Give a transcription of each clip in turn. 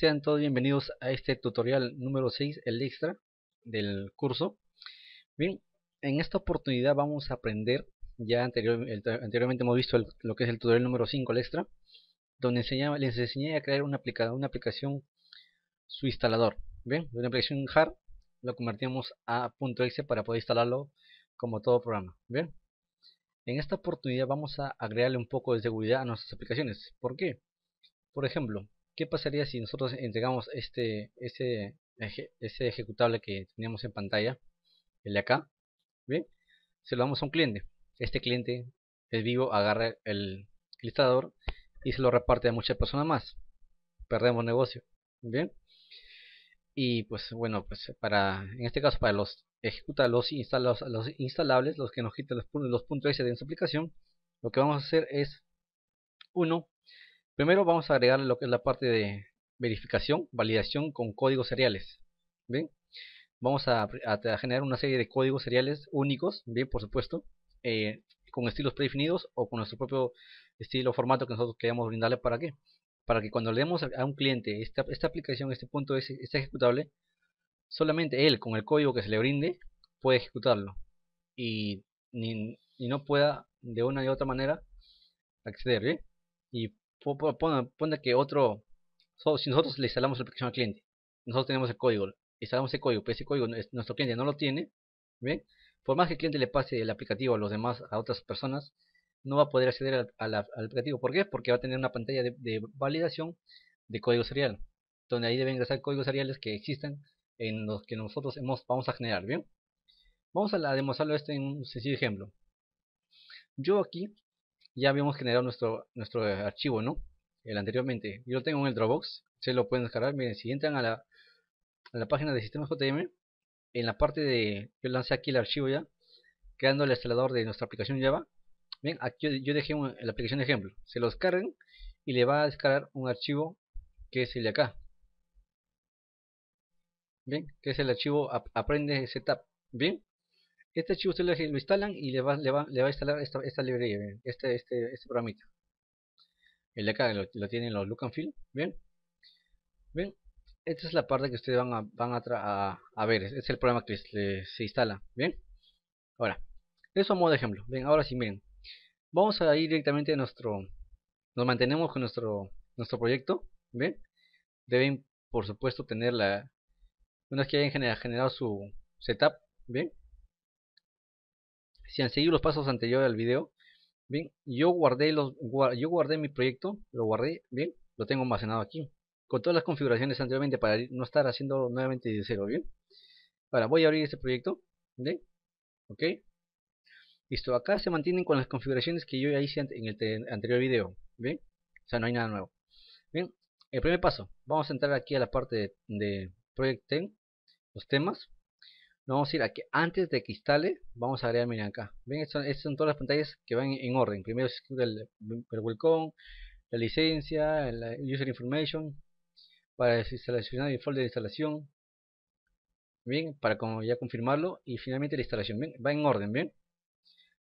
Sean todos bienvenidos a este tutorial número 6, el extra del curso. Bien, en esta oportunidad vamos a aprender, ya anteriormente hemos visto lo que es el tutorial número 5, el extra, donde enseñaba, les enseñé a crear una, una aplicación, su instalador. Bien, una aplicación hard, lo convertimos a .exe para poder instalarlo como todo programa. Bien, en esta oportunidad vamos a agregarle un poco de seguridad a nuestras aplicaciones. ¿Por qué? Por ejemplo, ¿Qué pasaría si nosotros entregamos este, ese, ese ejecutable que teníamos en pantalla? El de acá. ¿Bien? Se lo damos a un cliente. Este cliente es vivo, agarra el listador y se lo reparte a muchas personas más. Perdemos negocio. ¿Bien? Y pues bueno, pues para en este caso para los ejecuta los, instalables, los que nos quitan los, los puntos S de nuestra aplicación, lo que vamos a hacer es uno Primero vamos a agregar lo que es la parte de verificación, validación con códigos seriales. Bien, vamos a, generar una serie de códigos seriales únicos, bien, por supuesto, eh, con estilos predefinidos o con nuestro propio estilo formato que nosotros queramos brindarle para qué. Para que cuando le demos a un cliente esta, aplicación, este punto es, ejecutable, solamente él con el código que se le brinde puede ejecutarlo y, ni, no pueda de una y otra manera acceder. ¿bien? ponga que otro, si nosotros le instalamos la aplicación al cliente, nosotros tenemos el código, instalamos pues ese código, pero ese código nuestro cliente no lo tiene, ¿bien? Por más que el cliente le pase el aplicativo a los demás, a otras personas, no va a poder acceder al, aplicativo. ¿Por qué? Porque va a tener una pantalla de, validación de código serial, donde ahí deben ingresar códigos seriales que existan en los que nosotros hemos, vamos a generar, ¿bien? Vamos a, demostrarlo este en un sencillo ejemplo. Yo aquí ya habíamos generado nuestro, nuestro eh, archivo, ¿no? El anteriormente. Yo lo tengo en el Dropbox, se lo pueden descargar. Miren, si entran a la, a la página de sistemas JTM, en la parte de... Yo lancé aquí el archivo ya, creando el instalador de nuestra aplicación Java. bien, aquí yo dejé la aplicación de ejemplo. Se los descargan y le va a descargar un archivo que es el de acá. Bien, que es el archivo aprende setup. Bien, este archivo ustedes lo instalan y le va, a instalar esta, esta librería, Este, este, este programita. El de acá lo, tienen los look and feel, ¿bien? ¿Bien? Esta es la parte que ustedes van a, van a, ver, es el programa que se, instala, ¿bien? Ahora, eso a modo de ejemplo, ¿bien? Ahora sí, miren. Vamos a ir directamente a nuestro, nos mantenemos con nuestro, nuestro proyecto, ¿bien? Deben, por supuesto, tener la, una vez que hayan generado su setup, ¿bien? si han seguido los pasos anteriores al video, bien, yo guardé, los, yo guardé mi proyecto, lo guardé, bien, lo tengo almacenado aquí, con todas las configuraciones anteriormente para no estar haciendo nuevamente de cero, bien. Ahora voy a abrir este proyecto, ¿de? ok, listo, acá se mantienen con las configuraciones que yo ya hice en el anterior video, bien, o sea, no hay nada nuevo, bien, el primer paso, vamos a entrar aquí a la parte de, de Project 10, los temas, vamos a ir aquí antes de que instale vamos a agregar miren acá ven estas son, todas las pantallas que van en, orden primero es el, el welcome la licencia el user information para seleccionar el folder de instalación bien para como ya confirmarlo y finalmente la instalación bien va en orden bien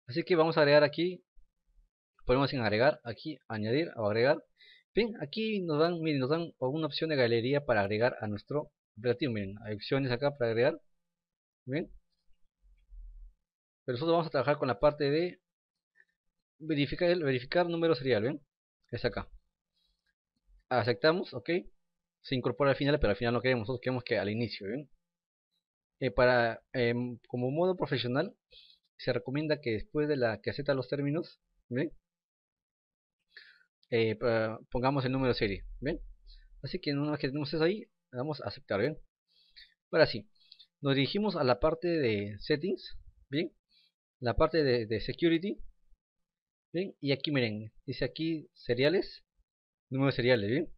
así que vamos a agregar aquí podemos en agregar aquí añadir o agregar bien aquí nos dan miren nos dan una opción de galería para agregar a nuestro aplicativo miren hay opciones acá para agregar Bien, Pero nosotros vamos a trabajar con la parte de verificar, verificar número serial, ¿ven? Es acá. Aceptamos, ok. Se incorpora al final, pero al final no queremos, nosotros queremos que al inicio, ¿ven? Eh, para, em, como modo profesional, se recomienda que después de la que acepta los términos, eh, pongamos el número serie, bien Así que una vez que tenemos eso ahí, damos a aceptar, ¿ven? Ahora sí, nos dirigimos a la parte de settings bien la parte de, security bien y aquí miren dice aquí seriales número de seriales bien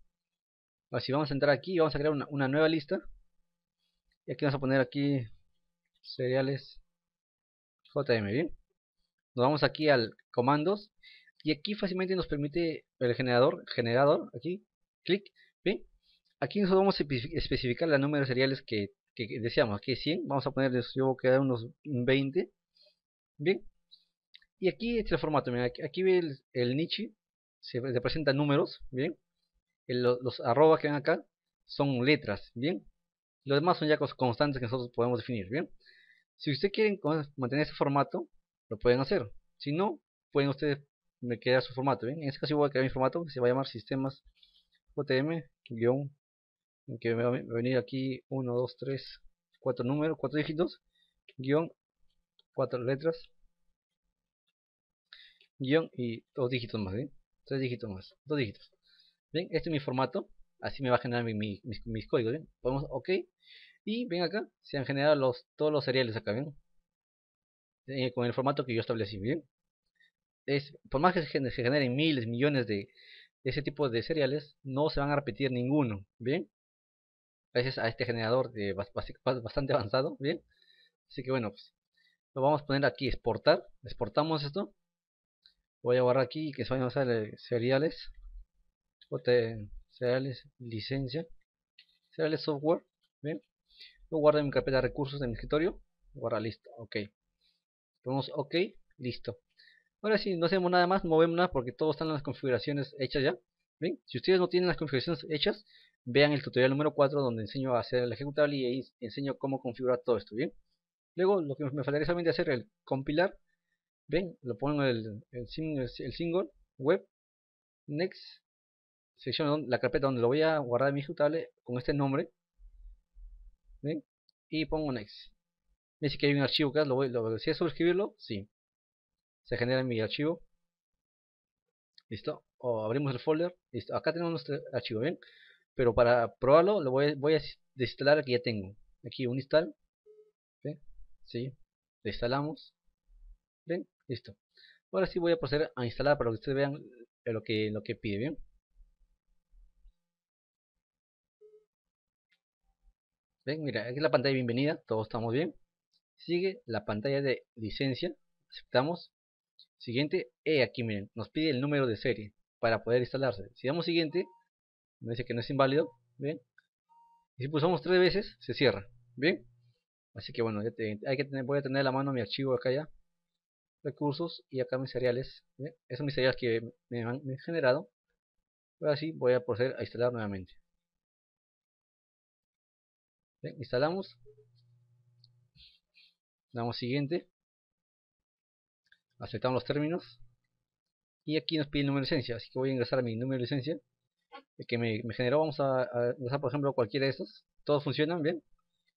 así vamos a entrar aquí y vamos a crear una, nueva lista y aquí vamos a poner aquí seriales jm bien nos vamos aquí al comandos y aquí fácilmente nos permite el generador generador aquí clic bien aquí nosotros vamos a especificar número de seriales que que decíamos aquí 100, vamos a poner yo voy a unos 20, bien, y aquí este es el formato, aquí, ve el, nichi se representan números, bien, los arrobas que ven acá son letras, bien, los demás son ya constantes que nosotros podemos definir, bien, si ustedes quieren mantener ese formato, lo pueden hacer, si no, pueden ustedes me crear su formato, bien, en este caso yo voy a crear mi formato que se va a llamar sistemas jtm que me va a venir aquí 1, 2, 3, 4 números, 4 dígitos, guión, 4 letras, guión y 2 dígitos más, ¿bien? 3 dígitos más, 2 dígitos. Bien, este es mi formato, así me va a generar mi, mis, códigos, ¿bien? Podemos OK y ven acá, se han generado los, todos los seriales acá, ¿bien? Eh, con el formato que yo establecí, ¿bien? Es, por más que se generen miles, millones de, de ese tipo de seriales, no se van a repetir ninguno, ¿bien? gracias a este generador de bastante avanzado, bien. Así que bueno, pues, lo vamos a poner aquí, exportar, exportamos esto. Voy a guardar aquí que se vayan a usar seriales, eh, seriales, licencia, seriales software, bien. Lo guardo en mi carpeta de recursos de mi escritorio, guarda listo, ok. Ponemos ok, listo. Ahora sí, no hacemos nada más, movemos nada porque todo están las configuraciones hechas ya. Bien, si ustedes no tienen las configuraciones hechas, vean el tutorial número 4 donde enseño a hacer el ejecutable y ahí enseño cómo configurar todo esto, ¿bien? Luego lo que me faltaría solamente hacer el compilar, ven, lo pongo en el, single, web, next, selecciono la carpeta donde lo voy a guardar en mi ejecutable con este nombre, ¿ven? Y pongo next. Me dice que hay un archivo acá, lo voy, lo, si es subscribirlo, sí. Se genera mi archivo. Listo. O abrimos el folder. Listo. Acá tenemos nuestro archivo, ¿bien? Pero para probarlo, lo voy, a desinstalar aquí ya tengo. Aquí un install. ¿Ven? Sí. instalamos. ¿Ven? Listo. Ahora sí voy a proceder a instalar para que ustedes vean eh, lo que, lo que pide. ¿Bien? ¿Ven? Mira, aquí es la pantalla de bienvenida. Todos estamos bien. Sigue la pantalla de licencia. Aceptamos. Siguiente. Y eh, aquí, miren. Nos pide el número de serie para poder instalarse. Si damos siguiente, me dice que no es inválido, bien. Y si pulsamos tres veces, se cierra, bien. Así que bueno, hay que tener, voy a tener la mano mi archivo acá ya, recursos y acá mis seriales, ¿bien? esos mis seriales que me han, generado. Ahora así voy a proceder a instalar nuevamente. Bien, instalamos, damos siguiente, aceptamos los términos y aquí nos pide el número de licencia, así que voy a ingresar a mi número de licencia que me, generó, vamos a, usar por ejemplo cualquiera de estos, todos funcionan, bien,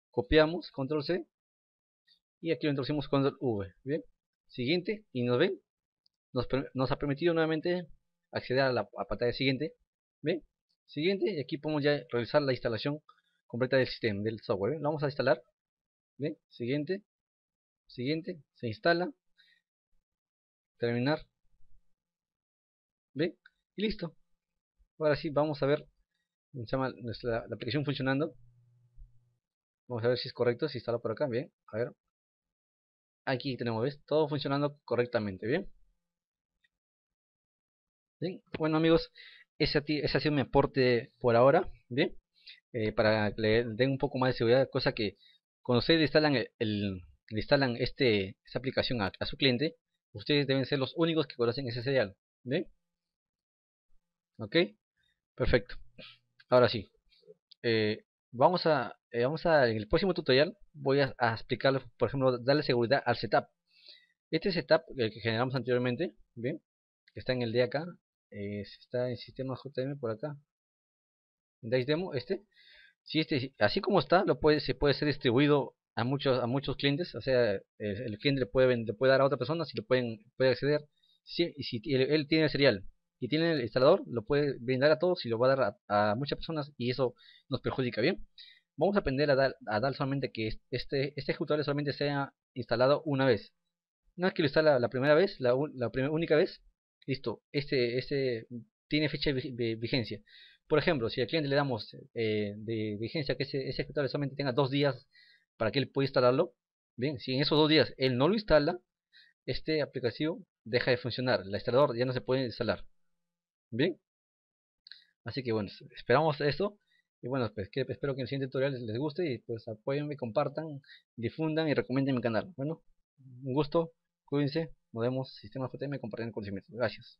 copiamos, control C, y aquí lo introducimos control V, bien, siguiente, y nos ven, nos, ha permitido nuevamente acceder a la pantalla siguiente, bien, siguiente, y aquí podemos ya realizar la instalación completa del sistema, del software, lo vamos a instalar, bien, siguiente, siguiente, se instala, terminar, bien, y listo, Ahora sí, vamos a ver la aplicación funcionando. Vamos a ver si es correcto, si instala por acá, bien, a ver. Aquí tenemos, ¿ves? Todo funcionando correctamente, ¿bien? Bueno amigos, ese, ha sido mi aporte por ahora, ¿bien? Eh, para que le den un poco más de seguridad, cosa que cuando ustedes instalan, el, instalan este, esta aplicación a, su cliente, ustedes deben ser los únicos que conocen ese serial, ¿bien? ¿Ok? Perfecto. Ahora sí. Eh, vamos a, eh, vamos a, en el próximo tutorial voy a, a por ejemplo, darle seguridad al setup. Este setup que generamos anteriormente, bien, que está en el de acá, está en sistema JM por acá. ¿Dais demo? Este. Si este, así como está, lo puede, se puede ser distribuido a muchos, a muchos clientes, o sea, el, cliente le puede, le puede dar a otra persona si lo pueden, puede acceder, si, y si él tiene el serial, y tiene el instalador, lo puede brindar a todos y lo va a dar a, muchas personas y eso nos perjudica bien. Vamos a aprender a dar, dar solamente que este, este ejecutable solamente sea instalado una vez. Una vez que lo instala la primera vez, la, primera, única vez, listo, este, este tiene fecha de vigencia. Por ejemplo, si al cliente le damos eh, de vigencia que ese, ese ejecutable solamente tenga dos días para que él pueda instalarlo, bien, si en esos dos días él no lo instala, este aplicativo deja de funcionar, el instalador ya no se puede instalar. Bien. Así que bueno, esperamos eso. Y bueno, pues espero que el siguiente tutorial les, guste y pues apoyenme, compartan, difundan y recomienden mi canal. Bueno, un gusto, cuídense, nos vemos, Sistemas FTM, compartiendo conocimientos. Gracias.